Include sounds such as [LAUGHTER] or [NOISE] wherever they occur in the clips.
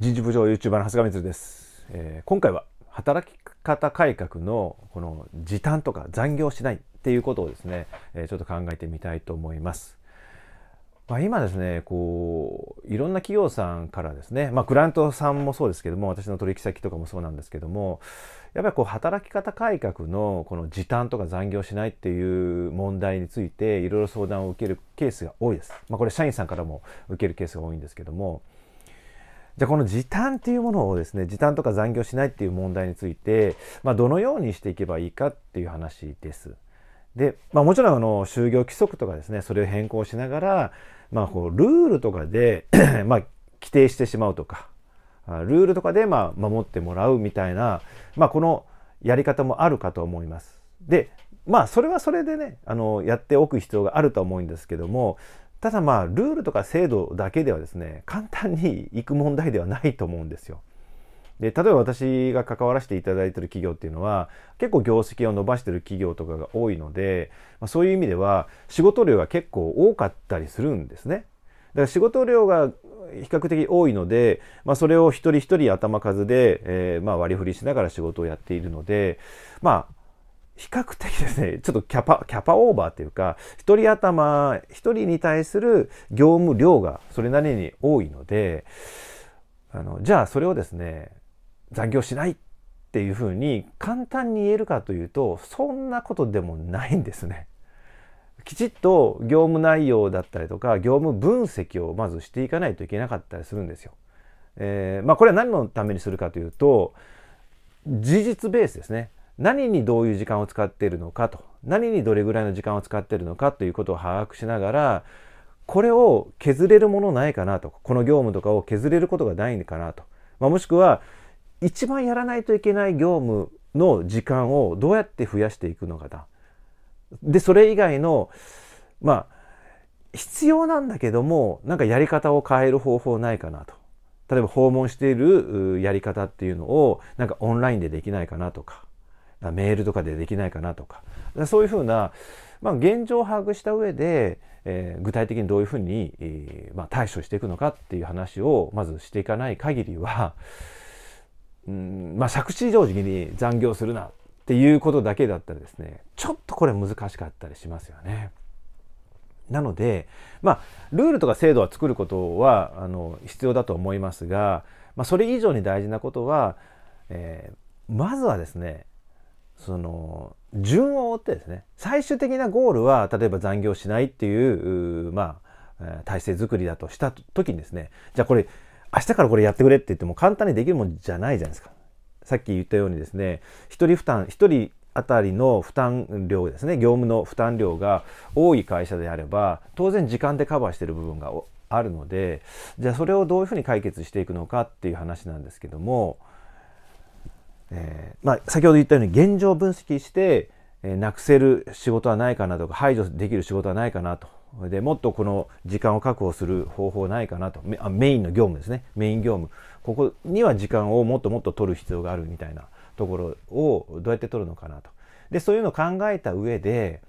人事部長 YouTuber の長谷川光です、えー、今回は働き方改革のこの時短とか残業しないっていうことをですね、えー、ちょっと考えてみたいと思います。まあ、今ですねこういろんな企業さんからですね、まあ、グラントさんもそうですけども私の取引先とかもそうなんですけどもやっぱりこう働き方改革のこの時短とか残業しないっていう問題についていろいろ相談を受けるケースが多いです。まあ、これ社員さんからも受けるケースが多いんですけども。じゃあこの時短っていうものをですね時短とか残業しないっていう問題について、まあ、どのようにしていけばいいかっていう話です。で、まあ、もちろんあの就業規則とかですねそれを変更しながら、まあ、こうルールとかで [CLEARS THROAT] まあ規定してしまうとかルールとかでまあ守ってもらうみたいな、まあ、このやり方もあるかと思います。でまあそれはそれでねあのやっておく必要があると思うんですけどもただまあルールとか制度だけではですね簡単にいく問題ではないと思うんですよ。で例えば私が関わらせていただいている企業っていうのは結構業績を伸ばしている企業とかが多いので、まあ、そういう意味では仕事量が結構多かったりするんですね。だから仕事量が比較的多いので、まあ、それを一人一人頭数で、えー、まあ割り振りしながら仕事をやっているので、まあ、比較的ですね、[LAUGHS] ちょっとキャパ、キャパオーバーっていうか、一人頭、一人に対する業務量がそれなりに多いので、あの、じゃあそれをですね、残業しないっていうふうに簡単に言えるかというと、そんなことでもないんですね。きちっと業務内容だったりとか、業務分析をまずしていかないといけなかったりするんですよ。えー、まあこれは何のためにするかというと、事実ベースですね。何にどういう時間を使っているのかと何にどれぐらいの時間を使っているのかということを把握しながらこれを削れるものないかなとこの業務とかを削れることがないのかなと、まあ、もしくは一番やらないといけない業務の時間をどうやって増やしていくのかだでそれ以外のまあ必要なんだけどもなんかやり方を変える方法ないかなと例えば訪問しているやり方っていうのをなんかオンラインでできないかなとかメールとかでできないかなとかそういうふうな、まあ、現状を把握した上で、えー、具体的にどういうふうに、えー、まあ、対処していくのかっていう話をまずしていかない限りは、うんまあ、借地定時に残業するなっていうことだけだったらですねちょっとこれ難しかったりしますよね。なので、まあ、ルールとか制度は作ることはあの必要だと思いますが、まあ、それ以上に大事なことは、えー、まずはですねその順を追ってですね最終的なゴールは例えば残業しないっていうまあ体制づくりだとした時にですねじゃあこれ明日からこれやってくれって言っても簡単にできるもんじゃないじゃないですか。さっき言ったようにですね1人負担1人あたりの負担量ですね業務の負担量が多い会社であれば当然時間でカバーしてる部分があるのでじゃあそれをどういうふうに解決していくのかっていう話なんですけどもえー、まあ、先ほど言ったように現状分析して、えー、なくせる仕事はないかなとか排除できる仕事はないかなとでもっとこの時間を確保する方法ないかなとメあメインの業務ですねメイン業務ここには時間をもっともっと取る必要があるみたいなところをどうやって取るのかなとでそういうのを考えた上で、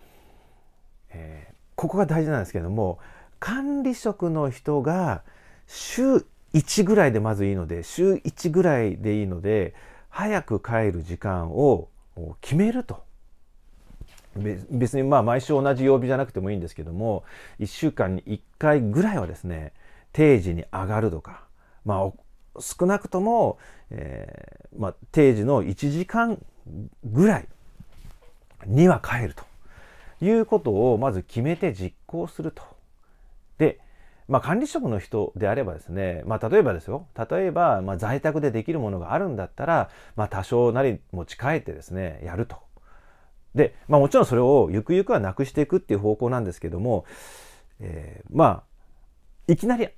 えー、ここが大事なんですけども管理職の人が週1ぐらいでまずいいので週1ぐらいでいいので早く帰る時間を決めると。別にまあ毎週同じ曜日じゃなくてもいいんですけども1週間に1回ぐらいはですね定時に上がるとか、まあ、少なくとも、えーまあ、定時の1時間ぐらいには帰るということをまず決めて実行すると。でまあ、管理職の人であればですね、まあ、例えばですよ例えば、ま在宅でできるものがあるんだったら、まあ、多少なり持ち帰ってですねやると。で、まあ、もちろんそれをゆくゆくはなくしていくっていう方向なんですけども、えー、まあいきなり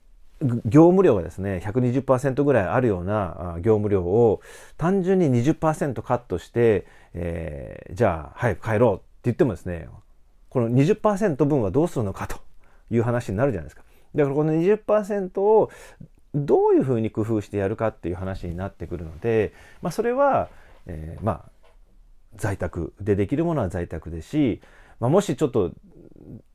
業務量がですね120%ぐらいあるような業務量を単純に20%カットして、えー、じゃあ早く帰ろうって言ってもですねこの20%分はどうするのかという話になるじゃないですか。だからこの20%をどういうふうに工夫してやるかっていう話になってくるので、まあ、それは、えー、まあ在宅でできるものは在宅ですし、まあ、もしちょっと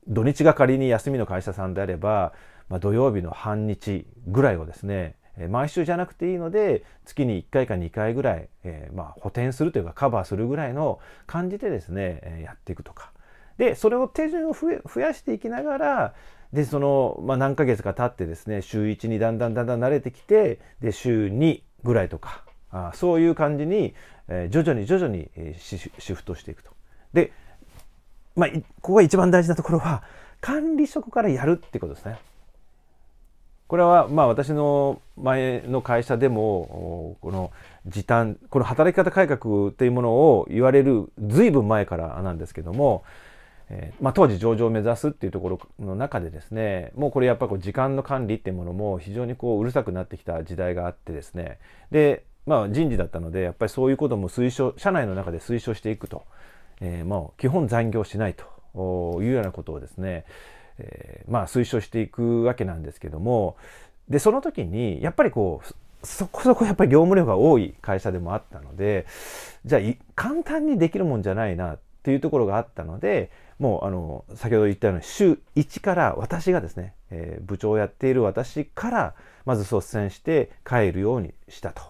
土日が仮に休みの会社さんであれば、まあ、土曜日の半日ぐらいをですね毎週じゃなくていいので月に1回か2回ぐらい、えー、まあ補填するというかカバーするぐらいの感じでですねやっていくとかでそれを手順を増やしていきながらでその、まあ、何ヶ月か経ってですね週1にだんだんだんだん慣れてきてで週2ぐらいとかあそういう感じに、えー、徐々に徐々にシフトしていくと。で、まあ、ここが一番大事なところは管理職からやるってことですね。これはまあ私の前の会社でもこの時短この働き方改革っていうものを言われる随分前からなんですけどもえー、まあ、当時上場を目指すっていうところの中でですねもうこれやっぱこう時間の管理っていうものも非常にこううるさくなってきた時代があってですねで、まあ、人事だったのでやっぱりそういうことも推奨社内の中で推奨していくと、えー、もう基本残業しないというようなことをですね、えー、まあ、推奨していくわけなんですけどもでその時にやっぱりこうそこそこやっぱり業務量が多い会社でもあったのでじゃあ簡単にできるもんじゃないなっていうところがあったのでもうあの先ほど言ったように週1から私がですね、えー、部長をやっている私からまず率先して帰るようにしたと。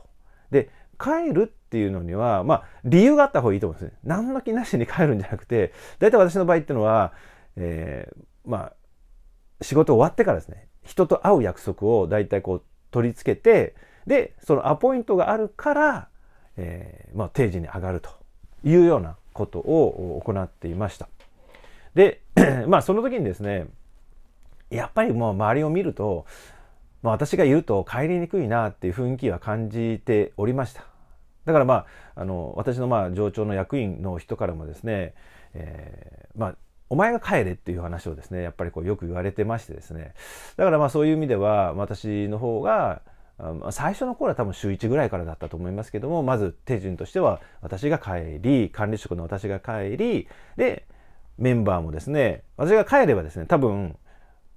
で帰るっていうのにはまあ理由があった方がいいと思うんですね。何の気なしに帰るんじゃなくて大体私の場合っていうのは、えー、まあ仕事終わってからですね人と会う約束を大体こう取り付けてでそのアポイントがあるから、えー、まあ、定時に上がるというようなことを行っていました。で [CLEARS THROAT] まあその時にですねやっぱりもう周りを見ると、まあ、私が言うと帰りにくいなっていう雰囲気は感じておりましただからまああの私のまあ上長の役員の人からもですね、えー、まあお前が帰れっていう話をですねやっぱりこうよく言われてましてですねだからまあそういう意味では私の方が最初の頃は多分週1ぐらいからだったと思いますけどもまず手順としては私が帰り管理職の私が帰りでメンバーもですね、私が帰ればですね、多分、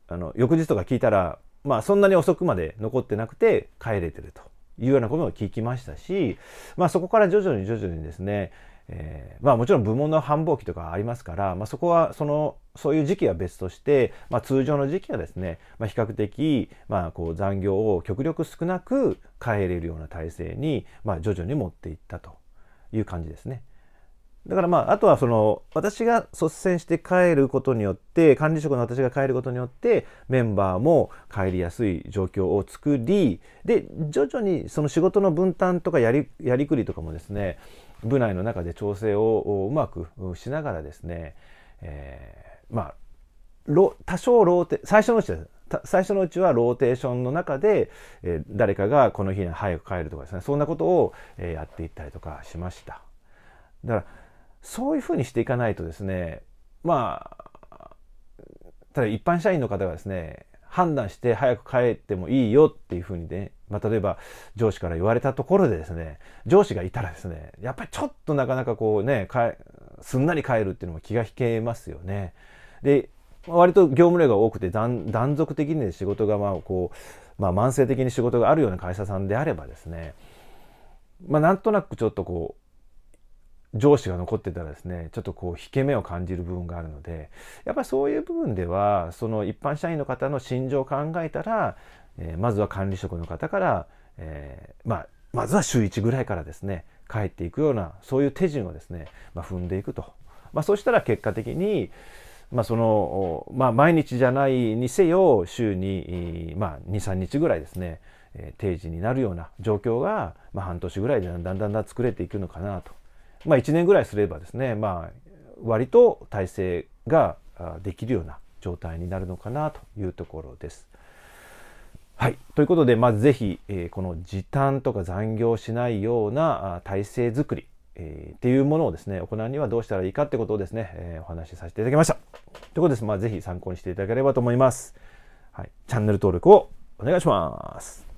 あの、翌日とか聞いたら、まあそんなに遅くまで残ってなくて帰れてるというようなことも聞きましたし、まあそこから徐々に徐々にですね、えー、まあもちろん部門の繁忙期とかありますから、まあ、そこはそのそういう時期は別として、まあ、通常の時期はですね、まあ、比較的、まあ、こう残業を極力少なく変えれるような体制に、まあ、徐々に持っていったという感じですね。だからまあ、あとはその、私が率先して帰ることによって、管理職の私が帰ることによって、メンバーも帰りやすい状況を作り、で、徐々にその仕事の分担とかやり、やりくりとかもですね、部内の中で調整をうまくしながらですね、えー、まあ、多少ローテ、最初のうちです。最初のうちはローテーションの中で、えー、誰かがこの日に早く帰るとかですね、そんなことを、えー、やっていったりとかしました。だからそういうふうにしていかないとですね、まあ、ただ一般社員の方がですね、判断して早く帰ってもいいよっていうふうにね、まあ、例えば上司から言われたところでですね、上司がいたらですね、やっぱりちょっとなかなかこうね、すんなり帰るっていうのも気が引けますよね。で、割と業務量が多くて断続的に、仕事がまあこう、まあ、慢性的に仕事があるような会社さんであればですね、まあ、なんとなくちょっとこう、上司が残ってたらですねちょっとこう引け目を感じる部分があるのでやっぱりそういう部分ではその一般社員の方の心情を考えたら、えー、まずは管理職の方から、えー、まあ、まずは週1ぐらいからですね帰っていくようなそういう手順をですね、まあ、踏んでいくと、まあ、そうしたら結果的に、まあそのまあ、毎日じゃないにせよ週に、まあ、23日ぐらいですね定時になるような状況が、まあ、半年ぐらいでだんだんだん作れていくのかなとまあ、1年ぐらいすればですね、まあ、割と体制ができるような状態になるのかなというところです。はい、ということで、まず是非、えー、この時短とか残業しないような体制づくり、えー、っていうものをですね行うにはどうしたらいいかってことをですね、えー、お話しさせていただきました。ということです。まあ、ぜ参考にしていただければと思います。はい、チャンネル登録をお願いします。